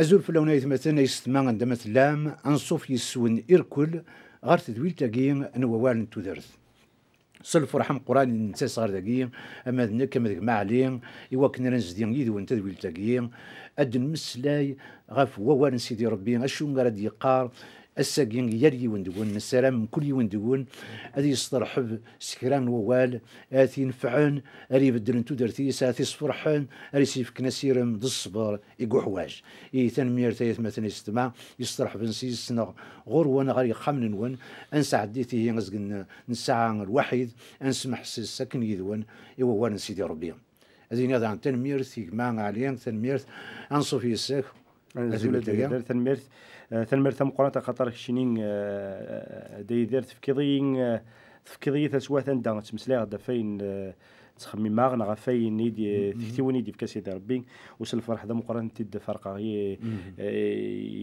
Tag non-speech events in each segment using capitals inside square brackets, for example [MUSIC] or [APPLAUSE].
أزول لونيت مثلا يستمع عندما تلام أنصف يسون إركل غير تدويل أنو نووال نتودرث صلف رحم قران نتا صغار تاقيم اما ذنك كما ذنك ما عليه إوا كنا نزدين يد وانت تدويل تاقيم أدن مسلاي غاف ووال سيدي ربي أشون غير يقار الساقين يالي وندون السلام من كل يوندون هذه يسترحب سكران ووال هذه نفعن اري بدلن تودرتيس اثي صفرحن هذه سيفكنا سيرم من الصبر يقو حواج اي تنمير تايث مثلا يستمع يسترحب نسيس غور وانا غير خامن نون انسى عديتي هي نسقن نسعى الوحيد انسمح ساكن يذون ايوا وان سيدي ربي هذه نضع تنميرت يجمع عليا تنميرت انصف يساك تنميرت أه، تنمرت قرنة خطر شنين أه، أه، دايدير تفكيضين تفكيضي تسوا تندا دانت غدا فين تخمي ماغنا غفاين نيدي تكتيوني دي بكاس يدي ربي وصل فرح ذا مقارنة تد فرقة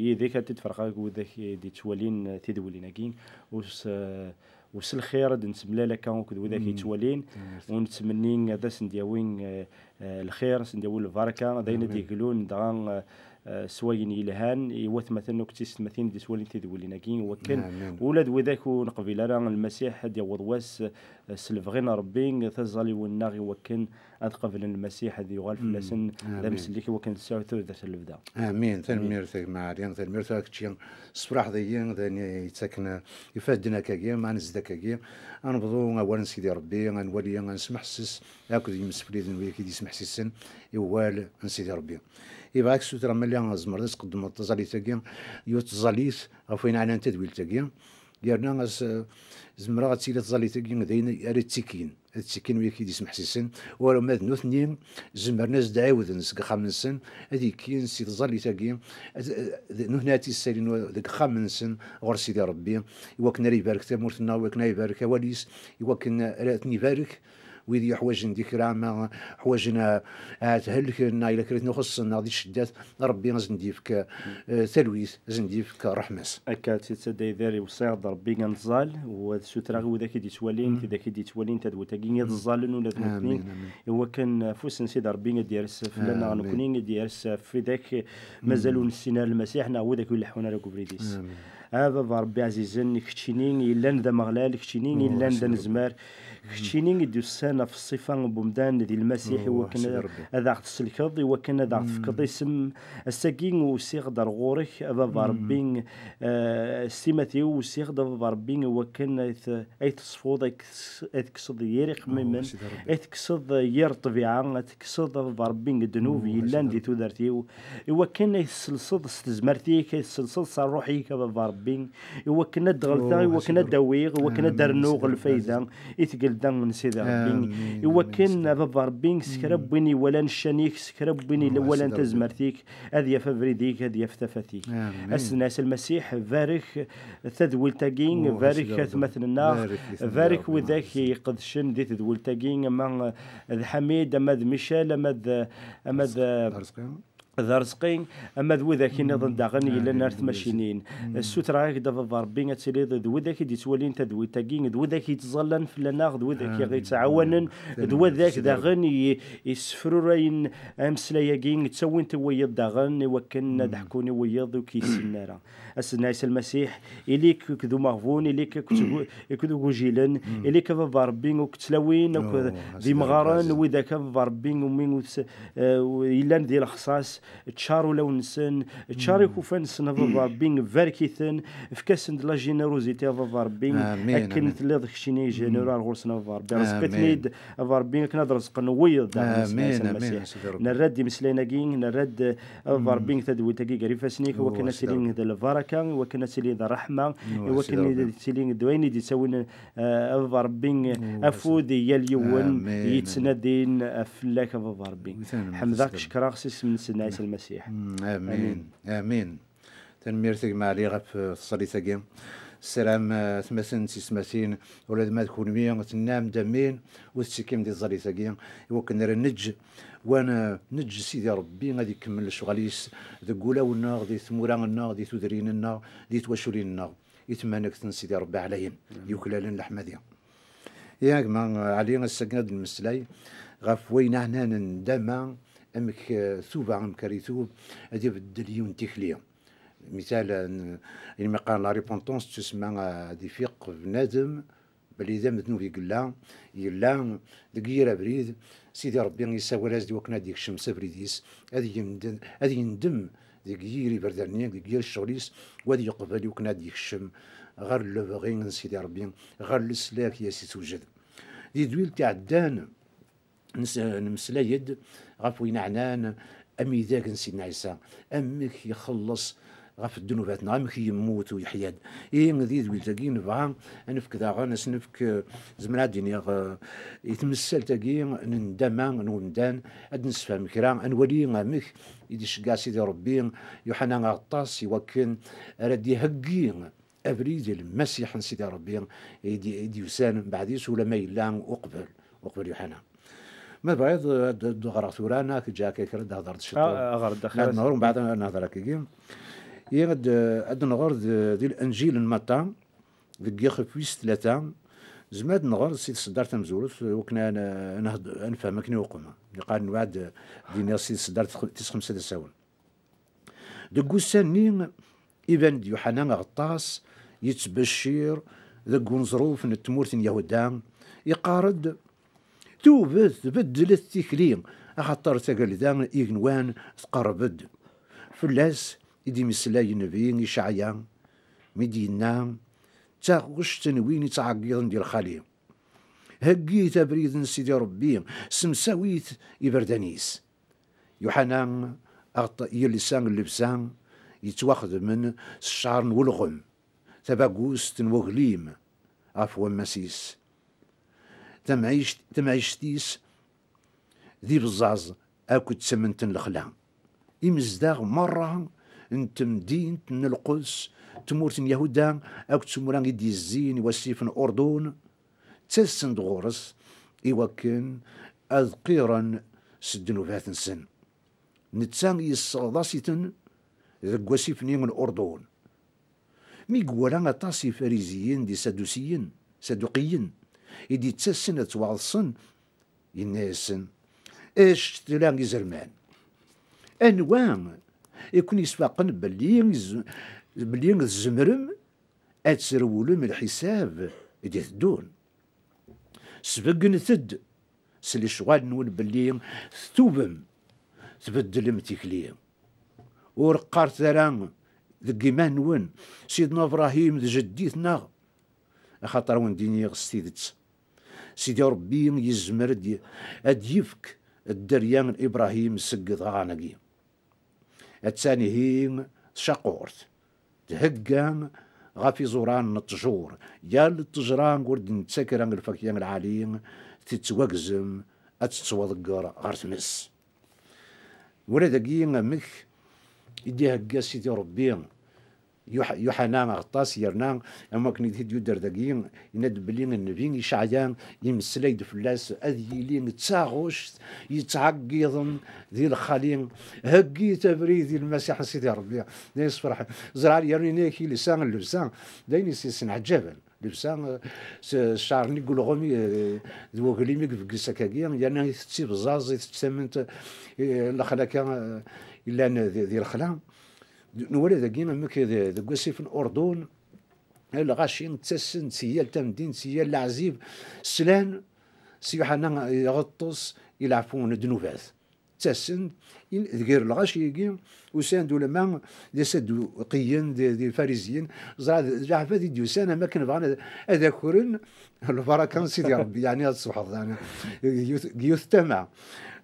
يذيك تد فرقة وذاك دي توالين تدولين اكين وس وس الخير نتملا لك وذاك يتوالين ونتمنين هذا سندياوين الخير سندياوين البركة داينا ديكلون دغان سوين يلهان يوثمثن وكتيس مثلا دي سوالين تذولي ناكين وكان نعم، نعم. ولاد وذاك ونقبل انا آه، المسيح دي وضواس سلفغين ربي تزالي والناغي وكان أثقفل المسيح دي يغال في لسن لمس اللي وكان تسعو ثوثة البدا آمين تنميرتك معريان تنميرتك تشين سفراح ذيين ذاني يتسكن يفادنا كاكيا مع نزدك انا بضو أولا سيدي ربي غنولي غنسمح سس هاكد يمسفلي ذنوي كي يسمح سسن يوال سيدي ربي يبغاك السوترا ملي زمرنا تقدم التزاليت يو تزاليت غفوين على تدويلتاكيا ديالنا غاس زمرا غاتسيلا تزالي تاكين داين اري التيكين التيكين ويا كيدي سمح سيسن ولو ما ذنو ثنين زمرنا زد عاود نسك سن هادي كين سي تزالي تاكين ذنو هنا تيسالين ذاك سن غور سيدي ربي يوكنا يبارك تامورتنا ويكنا يبارك وليس يوكنا تني يبارك ويدي حوايج ديك راه حوايجنا آه، تهلكنا الا كريت نخص غادي الشدات ربي زنديفك آه، تلويث زنديفك رحمس هكا تدي ذاري وصير ربي كنتزال وسوترا وذاك دي توالين ذاك دي توالين تدوتاكين يتزالن ولا تموتنين هو كان فوس سيدي ربي ديرس فلنا نكونين ديرس في ذاك مازالوا نسينا المسيح نا اللي يلحونا لك بريديس هذا ربي عزيزا كتشيني الا ذا مغلال كتشيني الا ذا نزمار كتشيني دو السنة في الصفة بمدان ذي المسيح وكان هذا تسلكض وكان هذا تفكض اسم الساكين وسيغ دار غورك بابا آه، ربي سيماتي وسيغ بابا ربي وكان ايتصفوض ايتكسض يري قميما ايتكسض ير طبيعة ايتكسض بابا ربي ذنوبي لان ذي تودرتي وكان يسلصد استزمرتي كيسلصد صار روحي كبابا ربي وكان دغلتا وكان داويغ وكان درنوغ الفايدة يتقل الدان من سيدي ربي إوا كان بابا ربي سكرب بيني ولا نشانيك سكرب بيني ولا انت زمرتيك هذه فبريديك هذه فتفاتيك أسناس المسيح بارك تدويل تاكين بارك النار بارك وذاك يقدشن دي تدويل تاكين اما حميد اما ميشيل اما اما ذرزقين اما ذو ذاك نظن داغن الى نارث ماشينين السوترا هكذا في ربي غتسيلي ذو ذاك يتولين تدوي تاكين ذو ذاك يتظلن فلنا ذو ذاك يتعاونن ذو ذاك داغن يسفروا راين امسلايا كين تسوين تويض داغن يوكن ضحكوني ويض وكيسنارا اسنا عيسى المسيح اليك كذو مغفون اليك كذو وجيلن اليك بابا ربي وكتلاوين ذي مغارن وذاك بابا ربي ومين آه، وإلان ذي الخصاص تشارو لو نسن تشاري كوفان سن بابا ربي فاركيثن فكاسن لا جينيروزيتي بابا ربي اكن ثلاث خشيني جينيرال غورسنا بابا ربي رزقتني بابا ربي كنهضر رزقنا امين امين نرد مسلينا كين نرد بابا ربي تدوي تاكي غريفاسنيك وكنا سيرين ذا الفارك البركة وكنا سيلين رحمه وكنا سيلين دويني دي سوين آه، اف ربي افودي يليون يتسندين أفلاك اف ربي حمدك شكرا خصيص من سيدنا عيسى المسيح امين امين تنميرتك معلي غف الصليتك آه، السلام ثمسن آه، سيسماسين ولاد ما تكون مية وتنام دمين وتسكيم دي الزريتاكي وكنا رنج وانا نجي سيدي ربي غادي يكمل شغاليس ذي ونا غادي ثمورا لنا غادي توشولين لنا يتمنى سيدي ربي عليهم اللحمه ديال ياك ما علينا السكاد المسلاي غاف وين هنا ندما امك ثوبا عم ريثوب هذه بدل يوم تيخليه مثال يعني المقال لا ريبونتونس تسمى دي فيق بنادم بلي ذا في قلا يلا دقيرة بريد سيدي ربي يساول أزدي وكنا ديك الشمس بريديس هذه يندم هذه يندم ديك يري دقير الشغليس وهذه يقبل وكنا ديك الشم غير لو فغين سيدي ربي غير السلاك يا سي توجد دي دويل تاع الدان نمسلا يد غفوين عنان أمي ذاك سيدنا عيسى أمك يخلص غف الذنوباتنا غير كي يموت ويحياد اي ذي ذوي تاكي نبغى نفك داغا ناس نفك ديني يعني غ يتمسل تاكي نندما نوندان اد نسفا مكرا نولي مك يدي شكا سيدي ربي يوحنا غطاس يوكن ردي يهقي ابريد المسيح سيدي ربي يدي يوسان بعد ولا ما يلا وقبل وقبل يوحنا ما بعيد دغرا ثورانا كي جاك كي هضرت شي اغرد دخلت نهار ومن بعد نهضر كي يغد اد نغرد ديال الانجيل المطا ذك يخفويس ثلاثه زماد نغر سيد صدار تمزورث وكنا نهض نفهم كني وقما قال نوعد ناس سيد صدار تس خمسه تساون دقو ساني إبان يوحنا غطاس يتبشير ذقون ظروف التمورت يهودان يقارد توبت بدلت تكليم أخطر تقال ذا إغنوان تقربد فلاس إدي مسلاي نبي إشعيا مدينة تا غش تنوين تعقيض ندير خالي هقيت بريد سيدي ربي سمساويت إبردانيس يوحنا أغطى يلسان اللبسان يتواخذ من الشعر والغم تباقوس تنوغليم عفوا مسيس تمعيش تمعيشتيس ذي بزاز أكو تسمنتن الخلا إمزداغ مرة نتم دينتنا القدس تمورت يهودا أو تمورا غيدي الزين وسيف أردون تسند غورس إوكن أذقيرا سدنوفات سن نتسان يصداسيتن ذك وسيف من الاردن مي قولا تاسي فريزيين دي سادوسيين سادوقيين يدي تسن توعصن يناسن اش تلا زرمان انوان يكون يسفاقن باللي باللي زمرم اتسر من الحساب دي الدون سبق نتد سلي شوال نون باللي ثوبم تبدل متيكليم ورقارت ذران ذكي نون سيدنا ابراهيم جديتنا خاطر وين ديني غستيدت سيدي ربي يزمر دي اديفك الدريان ابراهيم سقط غانقيم الثاني هيم شقورت تهقام غافي زوران الطجور يا الطجران قرد نتسكران الفكيان العاليم تتوقزم اتتوضقر غار تمس ولا دقيقة مك يديها قاسي سيدي ربي يوحنا غطاس يرنا اما كني ديو دردقين يناد بلي النبي يشعيان يمسلي فلاس اذ لي تساغوش يتعقيضن ذي الخالين هكي تبريد المسيح سيدي ربي ناس فرح زرع يرني كي لسان اللبسان سي سن عجبا لبسان شعر قول غومي ذو كليميك بكسا كاكيا يعني تسيب بزاز تسمنت الاخلاكا إيه، الا ذي الخلام ذا داكين مكي قوسي في الاردن الغاشين تسن سيال تمدين سيال العزيب سلان سيوحنا يغطس يلعفون دنوبات تسن غير الغاشي يجي وسان دو دي سد قيين دي, دي فاريزيين زعما جعفة دي ديوسان ما كان بغانا اذاكرن البركه سيدي ربي يعني هذا الصحاب الله يعني يثتمع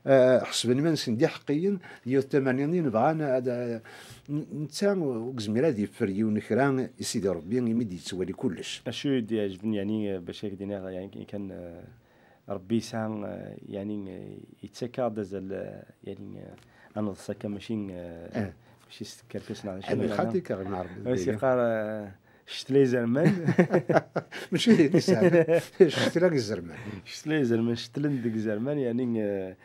آه، حسب المنسن دي حقيا يو 80 بغانا نتا وكزمير دي فري ونكرا سيدي ربي يمد يتوالي كلش اشو يدي يعجبني يعني باش يعني كان آه، ربي سان آه، يعني يتسكر داز يعني انا السكا ماشي ماشي كركس نعرف شنو يعني. خاطي كان نعرف سي قار شفت لي زرمان [LAUGHS] ماشي [LAUGHS] شفت لك زرمان شفت لي زرمان شفت لندك زرمان يعني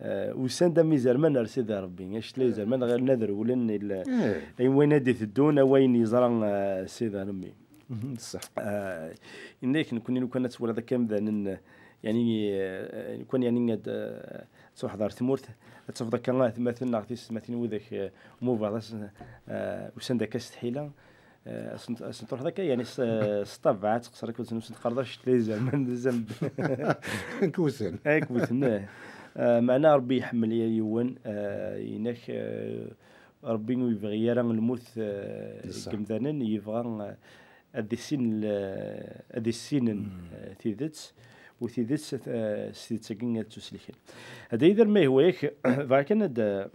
آه، وسان دمي زرمان ذا ربي اش يعني تلاي آه. زرمان غير نذر ولن آه. اي وين ادي ثدون وين يزران ذا ربي صح انك نكون لو كانت ولا ذاك ذا يعني كون يعني تحضر تمورت تفضل كان مثلنا غتيس مثلا وذاك موفا وسان ذاك استحيله سنتروح ذاك يعني سطبعات قصر كنت نسنت قرضاش تلي زعما زعما [LAUGHS] [LAUGHS] كوسن اي كوسن إيه. [LAUGHS] آه، معنا ربي يحمل يا يوان ينك آه، آه، ربي يبغي يرى الموت كم ذنن يبغى هذه السن هذه السن تيدت وتيدت ستيتسكين تسليكن هذا إذا ما هو يك ولكن هذا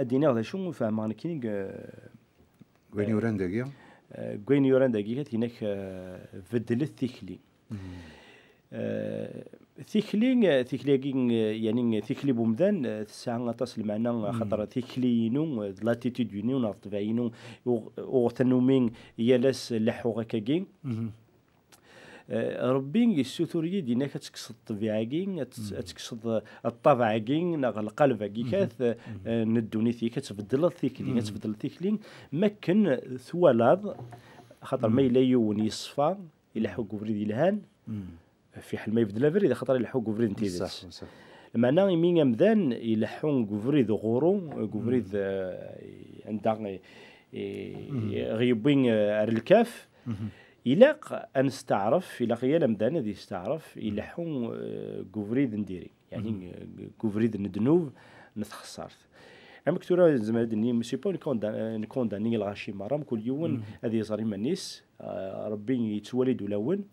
هذا شو فهم عن كينج وين يوران داكيا وين يوران داكيا هناك فدلت تيكلي تيكلي تيكلي يعني تيكلي بومدان تسعى غطاس المعنى خاطر تيكلي ينو لاتيتود ينو نرتبع ينو وغتنومين يالاس لحو غاكاكين آه، ربي يسوتور يدي انك تكسد الطبيعه تكسد الطبع كين نغ القلب كي كاث آه، آه، ندوني ثيك تبدل الثيكلين تبدل الثيكلين مكن ثوالاض خاطر ما يلا يصفى الى حق بريد الهان في حال ما يبدل فري اذا خطر يلحقوا كوفرين تيزيت صح صح معنا مين يمدان يلحون كوفريد غورو كوفريد آه، عندها آه، آه، غيبين الكاف يلاق أن استعرف الى يا لمدان هذه استعرف يلحون كوفريد نديري يعني كوفريد ندنوب نتخسرت عمك ترى زعما هادني ماشي با نكونداني الغاشي مرام كل يوم هذه زاري مانيس آه، ربي يتوالد ولون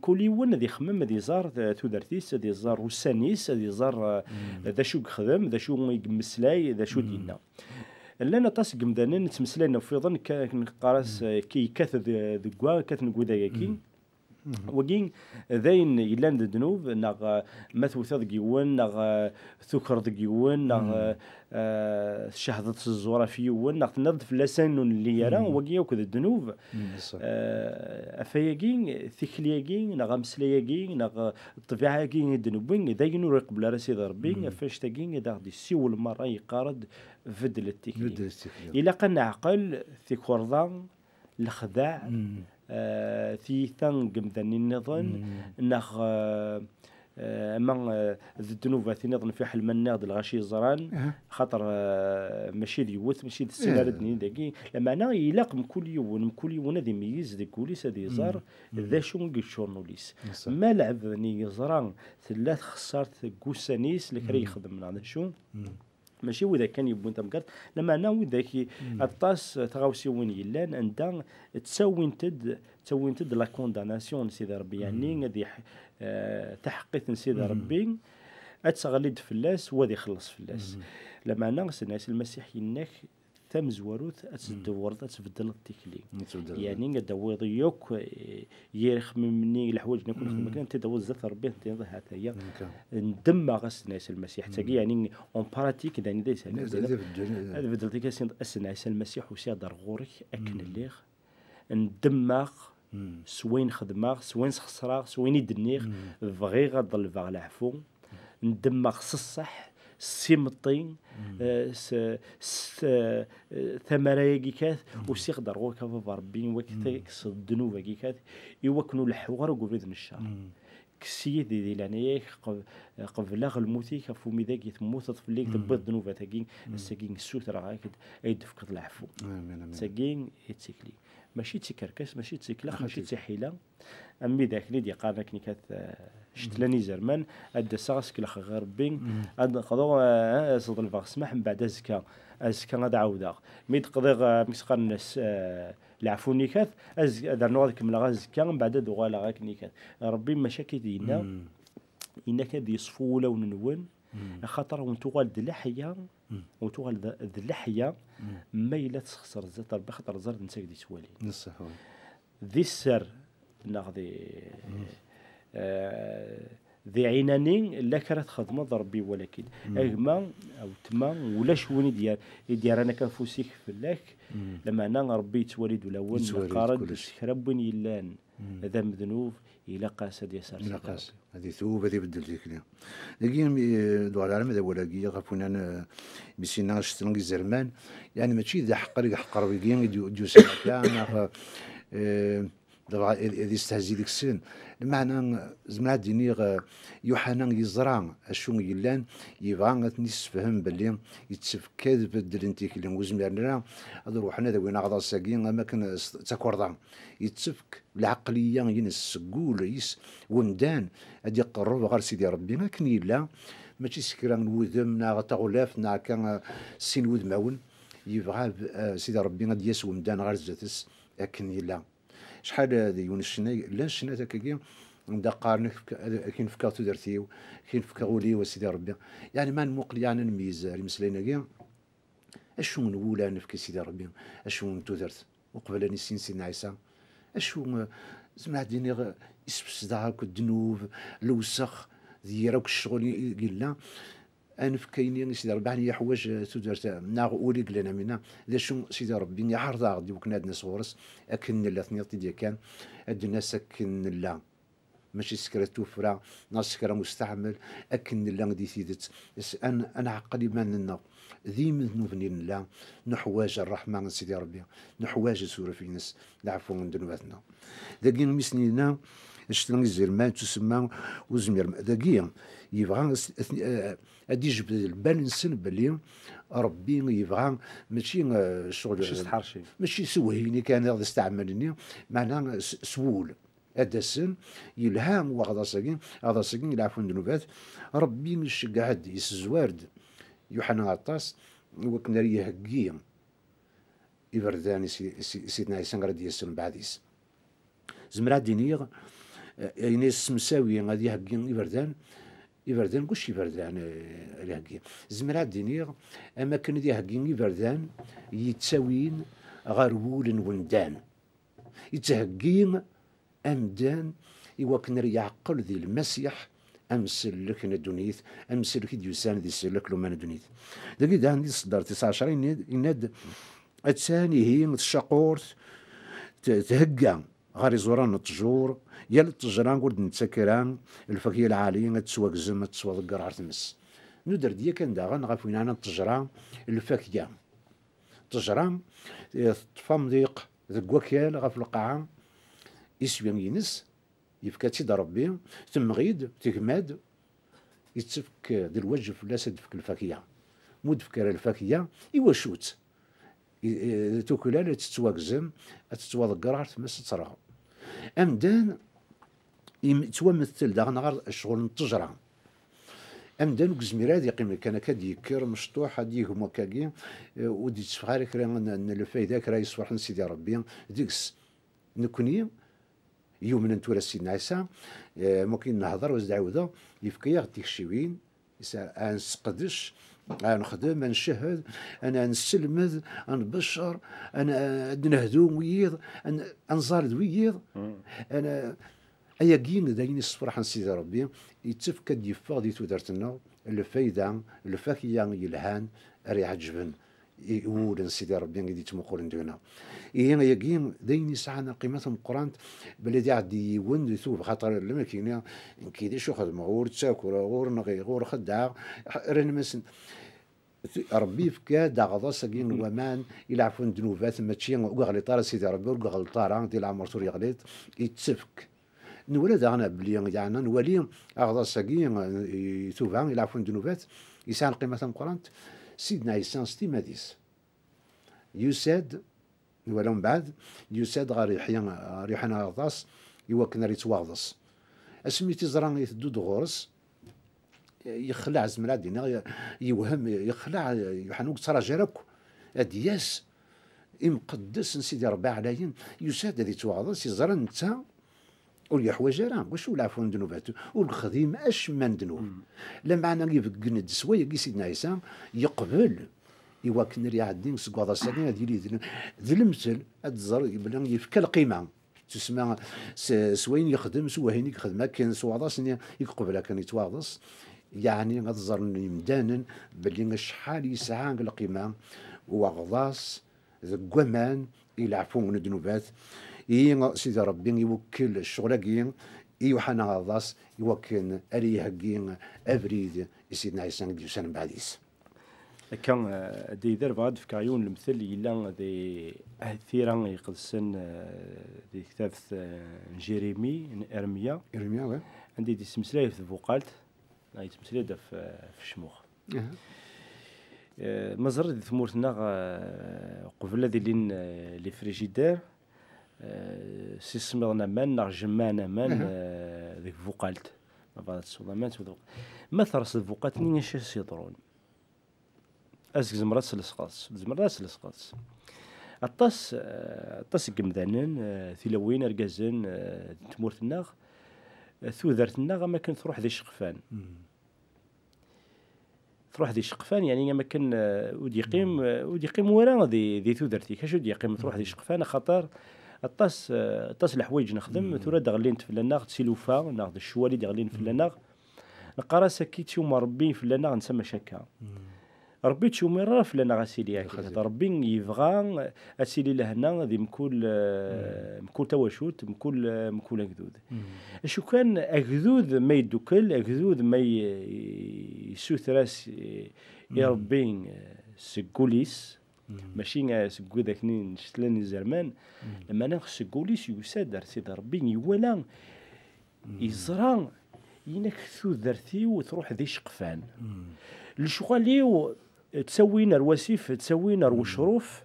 كل يوم هذه خمم هذه زار يزار تودرتيس هذه زار وسانيس هذه زار آه، ذا شو خدم ذا شو يمسلاي ذا شو دينا لان طاس قمدانين نتمسلاينا في ظن كنقراس كي كاث ذكوا كاث نقوا ذاكي وكين ذين يلان دنوب ناغ مثوثة ذقيون ناغ ثكر ذقيون ناغ شهادة الزورة في يون ناغ تنظف لسان اللي يرى وكي يوك ذنوب أفاياكين ثكلياكين ناغ مسلياكين ناغ دنوبين ذنوبين ذاين بلا راسي ضربين فاش تاكين داغ دي سيول المرة يقارد فدل التكليم إلا قنعقل ثكر الخداع ثي آه، ثنقم ذني النظن نخ آه، اما آه، الذنوب في نظن في حلم الناض الغشي زران خاطر ماشي ديوث ماشي دي السينار دني إيه. داكي لما انا يلاق مكل يوم مكل يوم هذا يميز ذي وليس هذا يزار ذا شون نوليس ما لعبني زران ثلاث خسارت قوسانيس اللي يخدم من هذا شون ماشي وذا كان يبون تمكرت يعني آه، لما انا كي الطاس تغاوسي وين يلان عند تساوي تد تساوي تد لا كونداناسيون سيدي ربي يعني غادي آه تحقيق سيدي ربي اتغلد فلاس وذي خلص فلاس لما انا سناس المسيحيين تمزورت اتدورت اتبدل التكلي يعني قدوض يوك آه، يرخ مني الحوايج نكون في المكان تدوز زات ربي تنظر هي ندم غس يعني الناس المسيح تاكي يعني اون باراتيك يعني دايس هذا بدل تيكا الناس المسيح وسي دار غورك اكن الليغ ندم سوين خدماغ سوين سخسراغ سوين يدنيغ فغيغا غضل فغ العفو ندم خص الصح سيمطي آه، آه، ثمرايا كات وسيق درغو كفافار بين وكتكس الذنوب كات يوكنو الحوار وقبل الشر كسيد دي لعنايك قبل موتي كفو ميداك يتموت طفليك تبيض تاكين ساكين السوت راه هاك يدفك العفو ساكين يتسكلي ماشي تيكركس ماشي كلاخ ماشي تيحيله امي ذاك اللي ديقار لك آه، شت شتلاني زرمان اد ساغس كلاخ غير بين اد نقضوا اصد آه، آه، الفاغ سمح من بعد ازكا ازكا غاد عاودا مي تقضي مسقر الناس العفو نيكات از دار نوغاك ملا ازكا من بعد دوغالا غاك نيكات ربي مشاكي دينا إنك ذي صفولة وننون خاطر وين تغال اللحيه وين تغال اللحيه ما الا تخسر زات ربي خاطر زرد نساك دي توالي نصح ذي السر ناخذي آه، ذي عيناني لا كانت خدمة ضربي ولكن أغمى او تما ولا شوني يدير يدير انا كنفوسيك فلاك لما انا ربي يتوالد ولا ون قارن كرا يلان هذا مذنوب الى قاس هذه يسار الى قاس هذه ثوب هذه بدل ديك اليوم لكن دوار العالم هذا ولا ولاكي غفونا بسينا شتنغ الزرمان يعني ماشي ذا حق حقر حقر ويكين ديو سنه أه، كامل دابا هذه استهزي ديك السن بمعنى زمان ديني يوحنا يزرع اشون يلان يبغى نسفهم باللي يتسفكاد كذب انت كلي وزمير لنا هذا روحنا ذا وين غدا ساكي ما كان تاكوردا يتسفك العقليه ينس سقول يس ومدان غادي قرب غير سيدي ربي ما كان يلا ماشي سكرا الوذم نا غتغلاف نا كان سين وذماون يبغى آه، سيدي ربي غادي يس وندان غير زاتس اكن يلا شحال هذه ونشنا لا شنا تاكاكي ندقارنا كي نفكر تدرتيو كاين نفكر ولي وسيدي ربي يعني ما نموقل يعني نميز مسلينا كي اشو نولا نفكي سيدي ربي اشو نتودرت وقبل اني سين سيدنا عيسى اشو زعما ديني اسبس داك الذنوب الوسخ ديال راك الشغل لا ان في كاينين سيدي ربي عليا يعني حوايج تدرت ناغ اولي لنا منا ذا شو سيدي ربي اني يحرض غادي وكنا عندنا صغرس اكن لا ثنيطي ديال كان عندنا سكن لا ماشي سكرة توفرة ناس سكرة مستعمل أكن لا غادي تيدت أن أنا عقلي ما ننا ذيم ذنوبني لا نحواج الرحمة سيدي ربي نحواج سورة في الناس العفو من ذنوباتنا ذاكين ميسنينا اشتري زيرمان تسمى وزمير دقيقة يبغى غادي آه، جبد البال نسن بلي ربي يبغى ماشي آه، شغل ماشي استحرشي ماشي سوهيني كان غادي يستعملني معناها سول هذا السن يلهى وغدا ساكين هذا يلعب في ذنوبات ربي مش قاعد يسزوارد يوحنا عطاس وكنا ريه هكية يبرداني سيدنا عيسى غادي يسن يس زمرا دينيغ يعني السمساوي غادي يهقي يبردان يبردان كلشي يبردان آه، اللي يهقي زمرا دينيغ أماكن اللي يهقي يبردان يتساويين غار وول وندان يتهكين أمدان إواكن يعقل ذي المسيح امسلك ندونيت امسلك ديوسان ذي سلك لومان دونيت دقي ده عندي صدر 19 يناد الثاني هي الشقور تهقى غاري زوران التجور يا التجران قلت نتسكران الفكية العالية تسوكزم تسوضقر عرض مس ندر ديا كان داغن غاف وين انا التجران الفاكية التجران آه، تفهم ضيق ذك وكال غاف القاعة يسوي ينس يفكا تيد ربي ثم غيد تيكماد يتفك ديال الوجه الاسد فك الفاكية مود فكر الفاكية شوت توكلان تتواكزم تتواضقر غير تمس تصرا امدان يتومثل داغنا غير الشغل التجره امدان وكزميرا يقيم قيمة كان كادي يكر مشطوح هاديك هما كاكي آه، ودي تفخاري كري ان الفايدة راه يصبح سيدي ربي ديكس نكوني يوم نتورا سيدنا عيسى آه، ممكن نهضر وزد عودة يفكيا غتيك شيوين يسال انس آه، قدش نخدم نشهد انا انا بشر انا نهدو ويض نزارد ويض انا كين داين الصفر حن سيدي ربي يتفكا يفا دي تودرتنا الفايده الفاكيه يلهان راه جبن يقول سيدي ربي غادي تمقول ندونا إيه، ايا كين داين ساعة قيمة القران بلي عدي يون يثوب خاطر لما كاين كيداش يخدم غور تاكل غور نغي غور خداع رنمسن ربي فكا غضا ساكين ومان الى عفوا دنوفات ماشي وغلي طار سيدي ربي وغلي طار دي العمر سوري غليط يتسفك نولد انا بلي يعني نولي اغضا ساكين يتوفى الى عفوا دنوفات يسال قيمة القران سيدنا يسان ماديس يوساد نولي من بعد يساد غير يحيى ريحنا غضاس يوكنا ريت واغضاس اسميتي زران يتدود غورس يخلع زملاء دينا يوهم يخلع يحنوك ترى جراك ادياس قدس سيدي ربي علاين يساد هذه توعظ سي زران انت حوايج راه واش ولا عفوا ذنوبات والخديم اش من ذنوب لا معنى يفكن دسوايا كي سيدنا عيسى يقبل إوا كنا اللي عادين سكوادا سالين هذه اللي ذلمتل هاد الزر بلا القيمه تسمى سوين يخدم سوين يخدم كان سواضاس يقبل كان يتواضس يعني نظر مدانا باللي شحال يسعى القيمة وغضاص ذك الى يلعفو من الذنوبات إي سيدي ربي يوكل الشغل يوحنا غضاص يوكل أري هكي أبريد سيدنا عيسى وسلم بعديس كان آه، دي ذر بعد في كايون المثل يلا دي أثيرا يقدسن آه، دي كتاب آه، جيريمي إرميا إرميا وي عندي دي سمسلاي في فوقالت يتم تلادى آه، في الشموخ آه، مزر دي ثمورتنا آه، قبل ذي لين لي فريجيدير سيسمرنا مان ناغ جمانا مان ذيك فوقالت ما بعد مان ما ثرس الفوقات نين شي سيطرون ازك زمرات سلسقاس زمرات سلسقاس الطاس الطاس قمدانن ثلوين ارقازن تمورتنا تودرتنا ما كنت تروح ذي شقفان تروح ذي شقفان يعني ما كان آه، ودي قيم آه، ودي قيم ورا ذي ذي ثوذرتي كاش ودي قيم تروح ذي شقفان خاطر الطاس آه، الطاس الحوايج نخدم ثورة دغلين في لناغ سيلوفا ناخذ الشوالي دغلين في لناغ نقرا ساكيتي ربي في لناغ نسمى شكا ربي في لنا غاسيلي ربي يفغا اسيلي لهنا ذي مكول آه، مكول تواشوت مكول آه، مكول اكذود شو كان اكذود ما يدوكل اكذود ما يسوثراس آه، ربي سكوليس ماشي سكو ذاك نشتلان زمان لما انا سكوليس يوساد سيد ربي يولا يزرى ينكثو درتي وتروح ذي شقفان الشغل تسوينا الوسيف تسوينا وشروف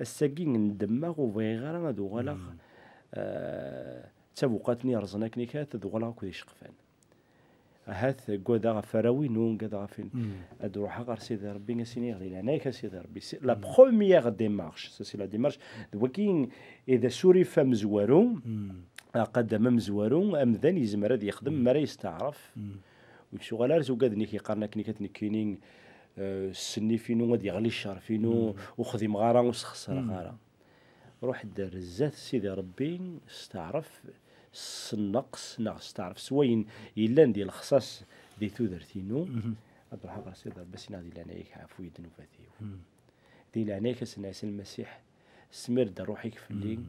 الساقين ندماغ وبغي غير غادي آه، تسوقاتني رزنا رزناك نيكات دوغلا كود يشقفان هاث كودا غفراوي نون كدا غفين هاد روحا غير سيدي ربي سيني غدي لهناك سيدي ربي لا بخومييغ ديمارش سي لا ديمارش دوكين اذا سورف مزوارو قدم مزوارو أم يزمر هذا يخدم ما يستعرف وشغال رزو قاد نيكي قرنا كنيكات نيكينين سني فينو غادي يغلي الشهر فينو وخذي مغاره وسخسر غاره روح دار الزات سيدي ربي استعرف النقص ناغ استعرف سواين الا ندير الخصاص دي تودرتينو عبد الرحمن سيدي ربي بس نادي لعنيك عفو ذنوباتي دي لعنيك سنعس المسيح سمير دار روحك في الليل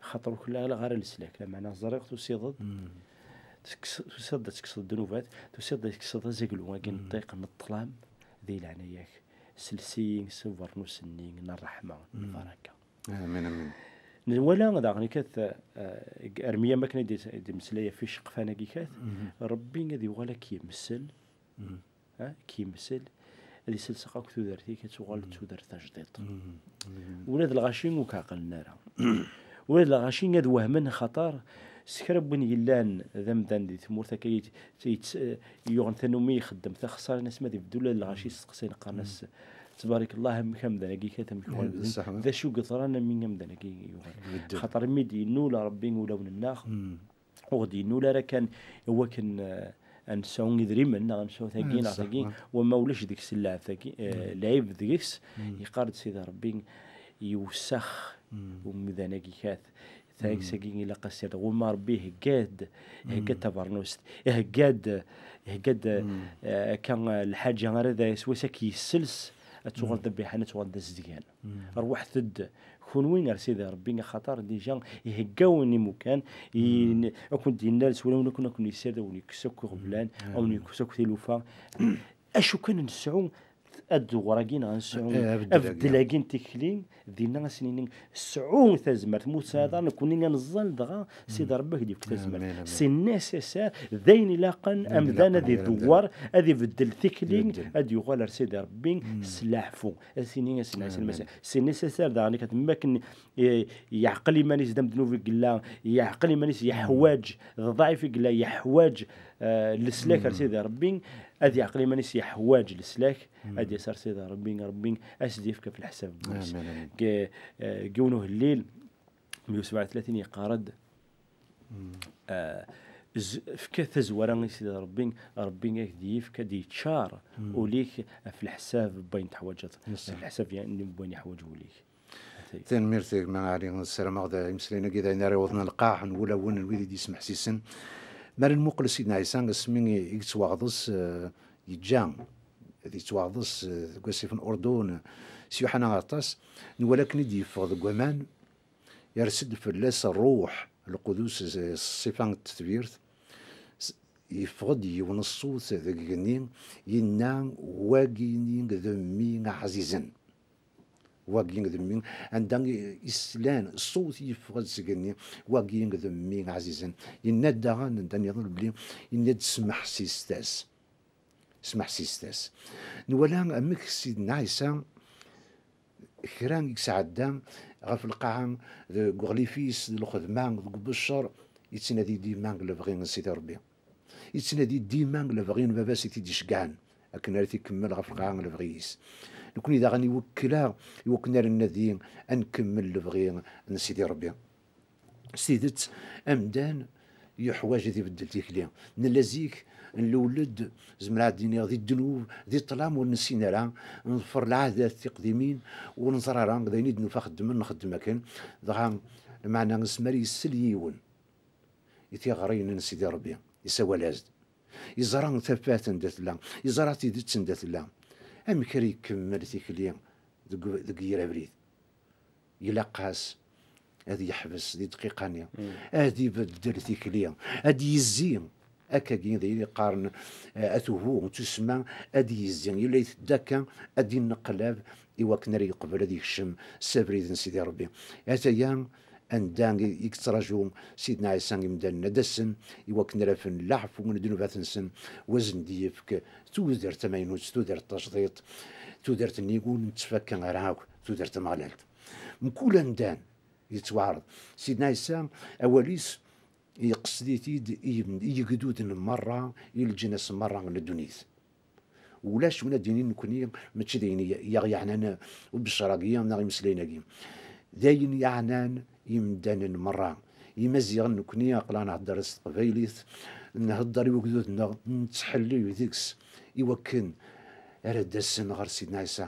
خاطر كلها غير السلاك لما زريق تسيضد تسد تكسد الذنوبات تسد تكسد زيكلو كي نطيق الظلام دي لعناياك سلسين سوفر نوسنين الرحمه البركه امين امين ولا غدا غني كات آه، ارميا ما كان دي مسلايا في شقفانا كيكات كي كات ربي غادي ولا كيمسل كيمسل اللي سلسقة تودرتي كتوغال دارتا جديد ولاد الغاشين وكاقلنا نارا [COUGHS] ولاد الغاشين هاد وهمن خطر سكرب وين يلان ذن دي ثمورت كي يغن ثنومي يخدم ثخسر ناس ما يبدو لا الغاشي سقسين قرنس تبارك الله هم كم ذا نجي كتم ذا شو قطران من كم ذا نجي خطر ميدي نولا ربي ولا الناخ وغدي نولا وكن كان آه، سون يدري من يدريمن غنساو ثقين ثقين وما ولاش ديك السلعه ثاكين آه، لعيب ديكس يقارد سيدي ربي يوسخ ومذانا كيكات تايك ساكين الى قصير وما ربي هكاد هكاد تبرنوست هكاد هكاد آه، كان الحاجه غير سواسا كيسلس تغل ذبيحه تغل الزديان روح ثد كون وين سيدي ربي خاطر ديجا يهكاوني مكان اكون دي الناس ولا كنا كنا يسير كنا غبلان او [CLEARS THROAT] كنا تيلوفا اشو كان نسعو الدورقين غنسعون الدلاقين إيه، تكلين دينا سنين سعون تزمرت مساعدة كوني غنزل دغا سيد ربك ديك تزمرت سي نيسيسار سار ذين لاقن ذانا ذي دوار اذي بدل تكلين اذي يغال سيد ربي سلاحفو سنين سنين المساء سي نيسيسار سار دغا يعقلي إيه، يعقل مانيس دم دنوفي قلا يعقل مانيس يحواج ضعيف قلا يحواج آه، السلاك سيدي ربي ادي عقلي مانيش يحواج السلاك ادي صار سيدي ربي ربي اسديفك في الحساب كونه آه، الليل 137 يقارد آه، فكا تزوران سيدي ربي ربي يكديف دي تشار وليك في الحساب بين تحواجات في الحساب يعني بين يحواجوا وليك تن ميرتي ما عليهم السلام غدا يمسلينا كذا ناري وضنا القاع نقول ون الويدي يسمح سيسن مال المقل سيدنا عيسى سمي يتواغضس آه، يجا ذي يتواغضس آه، كاسي في الأردن يوحنا غطاس ولكن يدي يفغض قمان يرسد اللاس الروح القدوس الصفان آه، التثبيرت يفقد يون الصوت ذاك ينام واقيني ذمين عزيزين واقين ذمي عندنا إسلام صوت يفرد سجني واقين ذمي عزيزا يناد داغان عندنا يظن بلي يند سمح سيستاس سمح سيستاس نولا أمك سيدنا عيسى كران يسعدام غف القاعة غغليفيس الخدمة بالشر دي ديما لفغين سيدي ربي دي ديما لفغين بابا سيدي ديشكان اكن راه تيكمل غف القاع البغيس نكون اذا غادي وكلا يوكلنا للنادي نكمل البغي نسيدي ربي سيدت امدان يحواج ذي بدل تيكلي نلازيك نلولد زمرا ديني ذي الذنوب ذي الظلام ونسينا راه نظفر العادات التقديمين ونزرى راه دايني دنوفا خدم نخدم مكان دغا معنا نسمري السليون يتيغرين سيدي ربي يسوى لازد يزران ثبات ندات لا يزراتي ديتس ندات لا ام كري كمل تيكلي دك يرا بريد يلقاس هذه يحبس دي دقيقه نيا هذه بدل تيكلي هذه يزي هكا كين ذي قارن اثهو آه، تسمى هذه يزي يلا يتداكا هذه النقلاب ايوا كنا يقبل هذيك الشم سابريد سيدي ربي اتيان ان دان يكتراجو سيدنا عيسى يمدن ندسن إوا كنرافن لعف ومن دون فاتنسن وزن ديفك تودر تماينوت تودر تو تودر تنيقول نتفكى غير تودر تمغلالت من كل أندان يتوعرض سيدنا عيسى أوليس تيد يقدود مرة يلجنس مرة من الدنيس ولاش ولا دينين كوني ماشي دينية يا يعني انا وبالشراقية ناغي مسلينا داين يعنان يمدان المرة يمزيغن كني قلا نهضر ست قبايليت نهضر وكذوتنا نتحلي ذيكس يوكن أرد السن غر سيدنا عيسى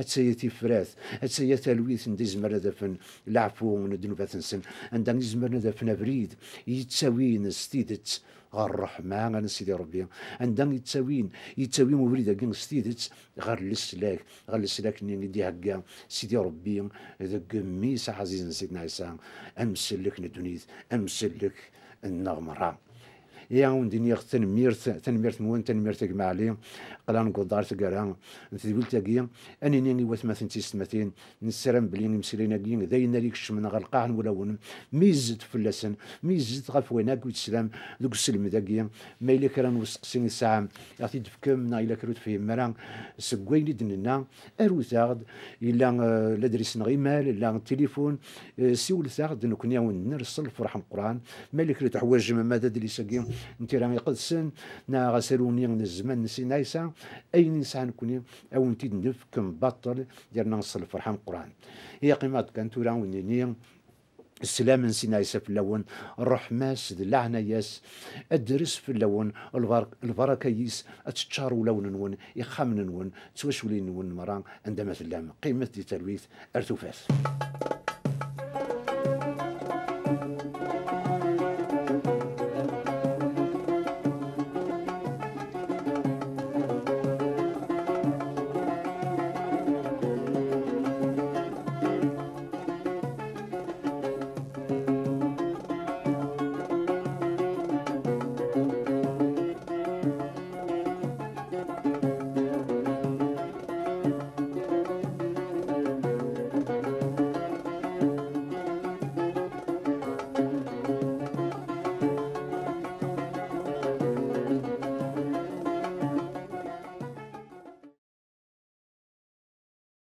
أتسيتي فراث أتسيا الويث ندي دفن العفو من ذنوبات نسن عندنا زمر دفن أبريد يتساوي ستيدت غير الرحمن غير سيدي ربي عندنا يتساوين يتساوين مبرد كان ستيدت غير السلاك غير السلاك اللي ندي هكا سيدي ربي ذاك ميس عزيز سيدنا عيسى امسلك ندونيت امسلك النغمره يعاون دين يخ تنمير تنمير مون تنمير تجمع عليه قلان قدار تقرا قلت لك اني نيني ما سنتي تيستمثين نسرم بلي مسيرين كين داينا ليك الشمن غلقاع ولا ون ميزت فلاسن ميزت غا غف ويناك ويتسلام دوك السلم داكيا ما إلا كرا نوسقسين الساعة يعطي نا إلا كروت فيه مرا سكوين اللي دننا اروزاغد ثاغد إلا آه، لادريسنا غي مال إلا التليفون آه، سيول ثاغد نكون ياون نرسل فرح القرآن ما إلا كرو تحواج ماذا دلي ساقيا انت راه يقدسن نا من الزمان نسي نايسا اي نسان كوني او انت نفكم بطل ديالنا نصل فرحان قران هي قيمات كانت راه وينيني السلام من يسا في اللون الرحمة ماس اللعنة ياس الدرس في اللون البرك البركة يس تتشار ولون نون يخام نون تسوى نون مران عندما اللام قيمة دي تلويث أرتوفاس